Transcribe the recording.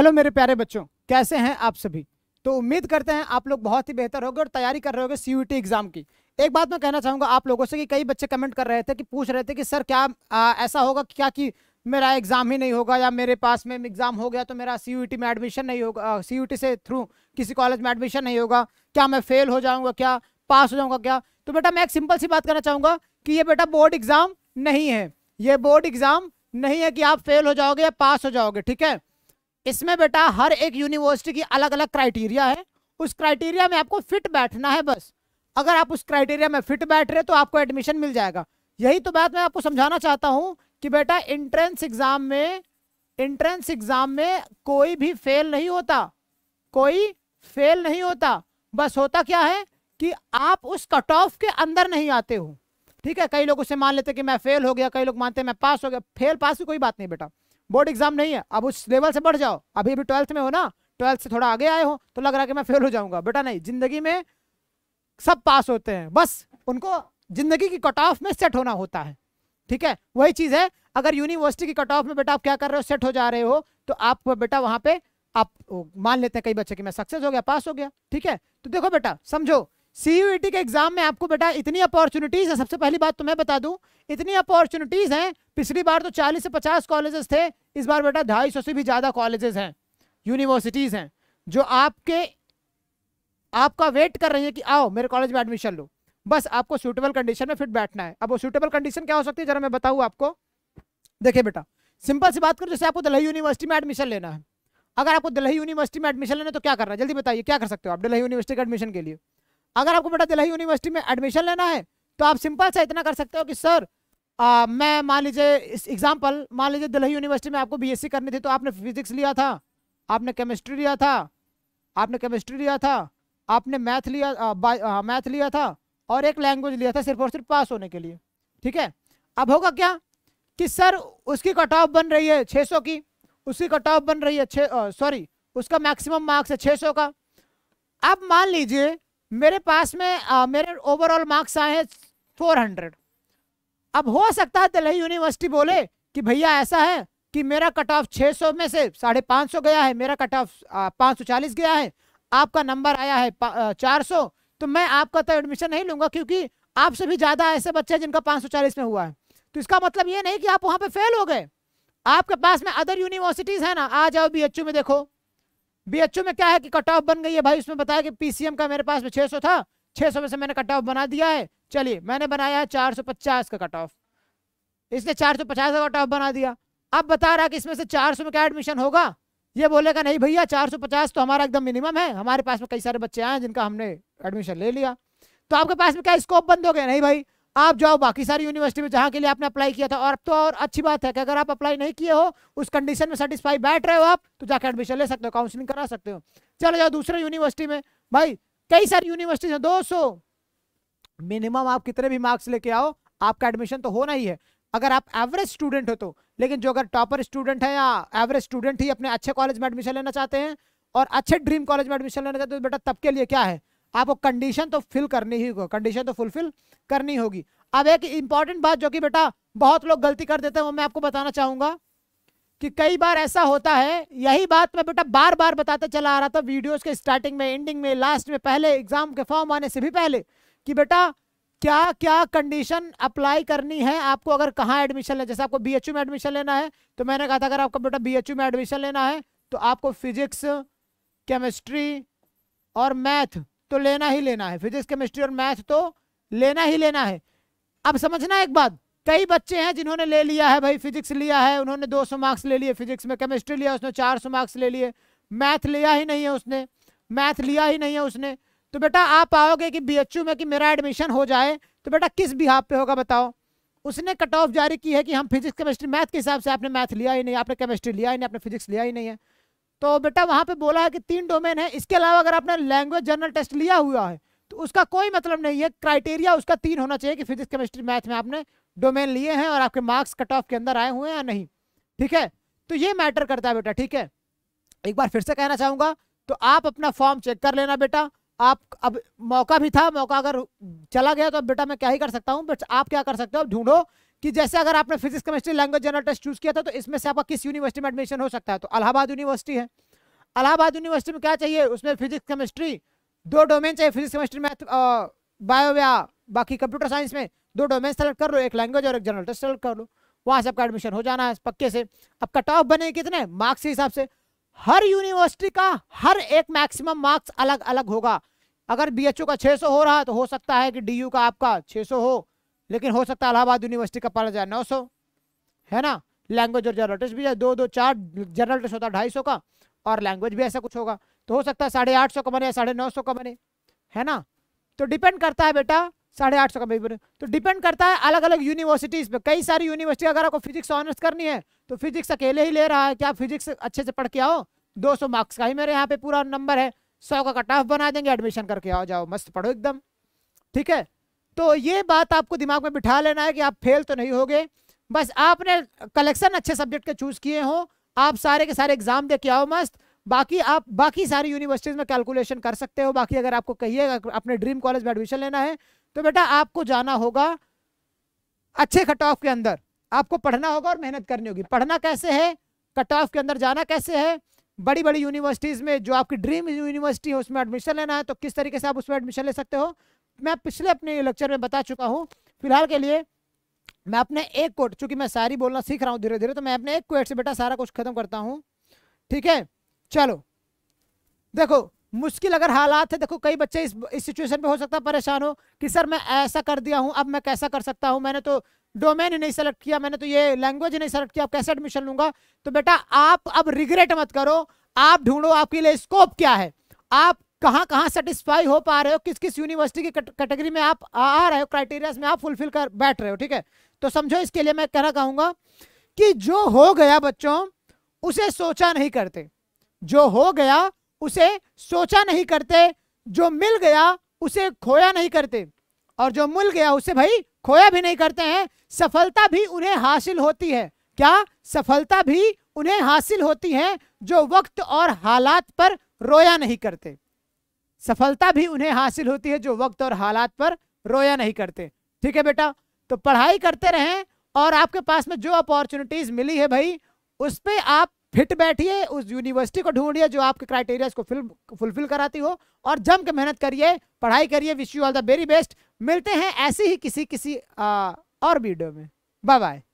hello मेरे प्यारे बच्चों कैसे हैं आप सभी तो उम्मीद करते हैं आप लोग बहुत ही बेहतर होगे और तैयारी कर रहे होगे टी एग्जाम की एक बात मैं कहना चाहूँगा आप लोगों से कि कई बच्चे कमेंट कर रहे थे कि पूछ रहे थे कि सर क्या आ, ऐसा होगा क्या कि मेरा एग्जाम ही नहीं होगा या मेरे पास में एग्जाम हो गया तो मेरा टी में एडमिशन नहीं होगा टी से थ्रू किसी कॉलेज में एडमिशन नहीं होगा क्या मैं फेल हो जाऊँगा क्या पास हो जाऊँगा क्या तो बेटा मैं एक सिंपल सी बात करना चाहूँगा कि ये बेटा बोर्ड एग्जाम नहीं है ये बोर्ड एग्जाम नहीं है कि आप फेल हो जाओगे या पास हो जाओगे ठीक है इसमें बेटा हर एक यूनिवर्सिटी की अलग अलग क्राइटेरिया है उस क्राइटेरिया में आपको फिट बैठना है बस अगर आप उस क्राइटेरिया में फिट बैठ रहे तो आपको एडमिशन मिल जाएगा यही तो बात मैं आपको समझाना चाहता हूँ कि बेटा इंट्रेंस एग्जाम में इंट्रेंस एग्जाम में कोई भी फेल नहीं होता कोई फेल नहीं होता बस होता क्या है कि आप उस कट ऑफ के अंदर नहीं आते हो ठीक है कई लोग उसे मान लेते कि मैं फेल हो गया कई लोग मानते हैं मैं पास हो गया फेल पास की कोई बात नहीं बेटा बोर्ड एग्जाम नहीं है अब उस लेवल से बढ़ जाओ अभी अभी ट्वेल्थ में हो ना ट्वेल्थ से थोड़ा आगे आए हो तो लग रहा है कि मैं फेल हो जाऊंगा बेटा नहीं जिंदगी में सब पास होते हैं बस उनको जिंदगी की कट ऑफ में सेट होना होता है ठीक है वही चीज़ है अगर यूनिवर्सिटी की कट ऑफ में बेटा आप क्या कर रहे हो सेट हो जा रहे हो तो आप बेटा वहां पे आप मान लेते हैं कई बच्चे कि मैं सक्सेस हो गया पास हो गया ठीक है तो देखो बेटा समझो सीयूईटी e के एग्जाम में आपको बेटा इतनी अपॉर्चुनिटीज़ है सबसे पहली बात तो मैं बता दूं इतनी अपॉर्चुनिटीज़ हैं पिछली बार तो 40 से 50 कॉलेजेस थे इस बार बेटा 250 से भी ज़्यादा कॉलेजेस हैं यूनिवर्सिटीज़ हैं जो आपके आपका वेट कर रही है कि आओ मेरे कॉलेज में एडमिशन लो बस आपको सूटेबल कंडीशन में फिट बैठना है अब वो सूटेबल कंडीशन क्या हो सकती है जरा मैं बताऊँ आपको देखिए बेटा सिंपल सी बात करूँ जैसे आपको दिल्ली यूनिवर्सिटी में एडमिशन लेना है अगर आपको दिल्ली यूनिवर्सिटी में एडमिशन लेना है तो क्या करना है जल्दी बताइए क्या कर सकते हो आप दिल्ली यूनिवर्सिटी के एडमिशन के लिए अगर आपको बेटा दिल्ली यूनिवर्सिटी में एडमिशन लेना है तो आप सिंपल सा इतना कर सकते हो कि सर आ, मैं मान लीजिए इस एग्जाम्पल मान लीजिए दिल्ली यूनिवर्सिटी में आपको बीएससी करनी थी तो आपने फिजिक्स लिया था आपने केमिस्ट्री लिया था आपने केमिस्ट्री लिया था आपने मैथ लिया आ, आ, मैथ लिया था और एक लैंग्वेज लिया था सिर्फ और सिर्फ पास होने के लिए ठीक है अब होगा क्या कि सर उसकी कट ऑफ बन रही है 600 की उसकी कट ऑफ बन रही है छः सॉरी उसका मैक्सिमम मार्क्स है 600 का अब मान लीजिए मेरे पास में आ, मेरे ओवरऑल मार्क्स आए हैं फोर हंड्रेड अब हो सकता है दिल्ली यूनिवर्सिटी बोले कि भैया ऐसा है कि मेरा कट ऑफ छः सौ में से साढ़े पाँच सौ गया है मेरा कट ऑफ पाँच सौ चालीस गया है आपका नंबर आया है चार सौ तो मैं आपका तो एडमिशन नहीं लूँगा क्योंकि आपसे भी ज़्यादा ऐसे बच्चे हैं जिनका पाँच सौ चालीस में हुआ है तो इसका मतलब ये नहीं कि आप वहाँ पर फेल हो गए आपके पास में अदर यूनिवर्सिटीज़ हैं ना आ जाओ बी में देखो बीएचयू में क्या है कि कट ऑफ बन गई है भाई उसमें बताया कि पीसीएम का मेरे पास में 600 था 600 में से मैंने कट ऑफ बना दिया है चलिए मैंने बनाया है 450 का कट ऑफ इसने 450 का कट ऑफ बना दिया अब बता रहा कि इसमें से 400 में क्या एडमिशन होगा ये बोलेगा नहीं भैया 450 तो हमारा एकदम मिनिमम है हमारे पास में कई सारे बच्चे आए हैं जिनका हमने एडमिशन ले लिया तो आपके पास में क्या स्कोप बंद हो गया नहीं भाई आप जाओ बाकी सारी यूनिवर्सिटी में जहाँ के लिए आपने अप्लाई किया था और अब तो और अच्छी बात है कि अगर आप अप्लाई नहीं किए हो उस कंडीशन में सेटिस्फाई बैठ रहे हो आप तो जाकर एडमिशन ले सकते हो काउंसलिंग करा सकते हो चलो जाओ दूसरे यूनिवर्सिटी में भाई कई सारी यूनिवर्सिटीज हैं दो मिनिमम आप कितने भी मार्क्स लेके आओ आपका एडमिशन तो होना ही है अगर आप एवरेज स्टूडेंट हो तो लेकिन जो अगर टॉपर स्टूडेंट है या एवरेज स्टूडेंट ही अपने अच्छे कॉलेज में एडमिशन लेना चाहते हैं और अच्छे ड्रीम कॉलेज में एडमिशन लेना चाहते हो तो बेटा तब के लिए क्या है आपको कंडीशन तो फिल करनी ही होगी कंडीशन तो फुलफिल करनी होगी अब एक इंपॉर्टेंट बात जो कि बेटा बहुत लोग गलती कर देते हैं वो मैं आपको बताना चाहूंगा कि कई बार ऐसा होता है यही बात मैं बेटा बार बार बताते चला आ रहा था वीडियोस के स्टार्टिंग में एंडिंग में लास्ट में पहले एग्जाम के फॉर्म आने से भी पहले कि बेटा क्या क्या कंडीशन अप्लाई करनी है आपको अगर कहाँ एडमिशन लेना जैसे आपको बी में एडमिशन लेना है तो मैंने कहा था अगर आपको बेटा बी में एडमिशन लेना है तो आपको फिजिक्स केमिस्ट्री और मैथ तो लेना ही लेना है फिजिक्स केमिस्ट्री और मैथ तो लेना ही लेना है अब समझना एक बात कई बच्चे हैं जिन्होंने ले लिया है भाई फिजिक्स लिया है उन्होंने 200 मार्क्स ले लिए फिजिक्स में केमिस्ट्री लिया उसने 400 मार्क्स ले लिए मैथ लिया ही नहीं है उसने मैथ लिया ही नहीं है उसने तो बेटा आप आओगे कि बी में कि मेरा एडमिशन हो जाए तो बेटा किस बिहाब पे होगा बताओ उसने कट ऑफ जारी की है कि हम फिजिक्स केमिस्ट्री मैथ के हिसाब से आपने मैथ लिया ही नहीं आपने केमिस्ट्री लिया ही नहीं आपने फिजिक्स लिया ही नहीं है तो बेटा वहाँ पे बोला है कि तीन डोमेन है इसके अलावा अगर आपने लैंग्वेज जनरल टेस्ट लिया हुआ है तो उसका कोई मतलब नहीं है क्राइटेरिया उसका तीन होना चाहिए कि फिजिक्स केमिस्ट्री मैथ में आपने डोमेन लिए हैं और आपके मार्क्स कट ऑफ के अंदर आए हुए हैं या नहीं ठीक है तो ये मैटर करता है बेटा ठीक है एक बार फिर से कहना चाहूँगा तो आप अपना फॉर्म चेक कर लेना बेटा आप अब मौका भी था मौका अगर चला गया तो बेटा मैं क्या ही कर सकता हूँ बट आप क्या कर सकते हो ढूंढो कि जैसे अगर आपने physics chemistry language general test choose किया था तो इसमें से आपका किस यूनिवर्सिटी में एडमिशन हो सकता है तो अलाहाबाद यूनिवर्सिटी है अलाहाबाद यूनिवर्सिटी में क्या चाहिए उसमें फिजिक्स केमिस्ट्री दो डोमेन चाहिए फिजिक्स केमिस्ट्री मैथ बायो या बाकी कंप्यूटर साइंस में दो डोमेन सेलेक्ट कर लो एक लैंग्वेज और एक जनरल टेस्ट सेलेक्ट कर लो वहाँ से आपका एडमिशन हो जाना है पक्के से अब कट ऑफ बने कितने मार्क्स के हिसाब से हर यूनिवर्सिटी का हर एक मैक्सिमम मार्क्स अलग अलग होगा अगर बी का 600 हो रहा है तो हो सकता है कि डी का आपका 600 हो लेकिन हो सकता है इलाहाबाद यूनिवर्सिटी का पाला जाए नौ सौ है ना लैंग्वेज और जनरल टेस्ट भी जाए दो दो चार जनरल टेस्ट होता है ढाई सौ का और लैंग्वेज भी ऐसा कुछ होगा तो हो सकता है साढ़े आठ सौ का बने या साढ़े नौ सौ का बने है ना तो डिपेंड करता है बेटा साढ़े आठ सौ का बने तो डिपेंड करता है अलग अलग यूनिवर्सिटीज़ पे कई सारी यूनिवर्सिटी अगर आपको फिजिक्स ऑनर्स करनी है तो फिजिक्स अकेले ही ले रहा है कि आप फिजिक्स अच्छे से पढ़ के आओ दो सौ मार्क्स का ही मेरे यहाँ पे पूरा नंबर है सौ का कट ऑफ बना देंगे एडमिशन करके आओ जाओ मस्त पढ़ो एकदम ठीक है तो ये बात आपको दिमाग में बिठा लेना है कि आप फेल तो नहीं होगे बस आपने कलेक्शन अच्छे सब्जेक्ट के चूज किए हों आप सारे के सारे एग्जाम दे के आओ मस्त बाकी आप बाकी सारी यूनिवर्सिटीज में कैलकुलेशन कर सकते हो बाकी अगर आपको कहिए अपने ड्रीम कॉलेज में एडमिशन लेना है तो बेटा आपको जाना होगा अच्छे कट ऑफ के अंदर आपको पढ़ना होगा और मेहनत करनी होगी पढ़ना कैसे है कट ऑफ के अंदर जाना कैसे है बड़ी बड़ी यूनिवर्सिटीज़ में जो आपकी ड्रीम यूनिवर्सिटी है उसमें एडमिशन लेना है तो किस तरीके से आप उसमें एडमिशन ले सकते हो मैं पिछले अपने लेक्चर में बता चुका हूँ फिलहाल के लिए मैं अपने एक कोट चूंकि मैं सारी बोलना सीख रहा हूँ धीरे धीरे तो मैं अपने एक कोट से बेटा सारा कुछ खत्म करता हूँ ठीक है चलो देखो मुश्किल अगर हालात है देखो कई बच्चे इस इस सिचुएशन पे हो सकता है परेशान हो कि सर मैं ऐसा कर दिया हूँ अब मैं कैसा कर सकता हूँ मैंने तो डोमेन ही नहीं सेलेक्ट किया मैंने तो ये लैंग्वेज ही नहीं सेलेक्ट किया अब कैसे एडमिशन लूंगा तो बेटा आप अब रिग्रेट मत करो आप ढूंढो आपके लिए स्कोप क्या है आप कहाँ कहाँ सेटिस्फाई हो पा रहे हो किस किस यूनिवर्सिटी की कैटेगरी में आप आ रहे हो क्राइटेरिया में आप फुलफिल कर बैठ रहे हो ठीक है तो समझो इसके लिए मैं कहना कहूँगा कि जो हो गया बच्चों उसे सोचा नहीं करते जो हो गया उसे सोचा नहीं करते जो मिल गया उसे खोया नहीं करते और जो मिल गया उसे भाई खोया भी नहीं करते हैं सफलता भी उन्हें हासिल होती है क्या सफलता भी उन्हें हासिल होती है जो वक्त और हालात पर रोया नहीं करते सफलता भी उन्हें हासिल होती है जो वक्त और हालात पर रोया नहीं करते ठीक है बेटा तो पढ़ाई करते रहें और आपके पास में जो अपॉर्चुनिटीज़ मिली है भाई उस पर आप फिट बैठिए उस यूनिवर्सिटी को ढूंढिए जो आपके क्राइटेरिया को फुलफिल कराती हो और जम के मेहनत करिए पढ़ाई करिए wish you all the very best मिलते हैं ऐसे ही किसी किसी आ, और वीडियो में बाय बाय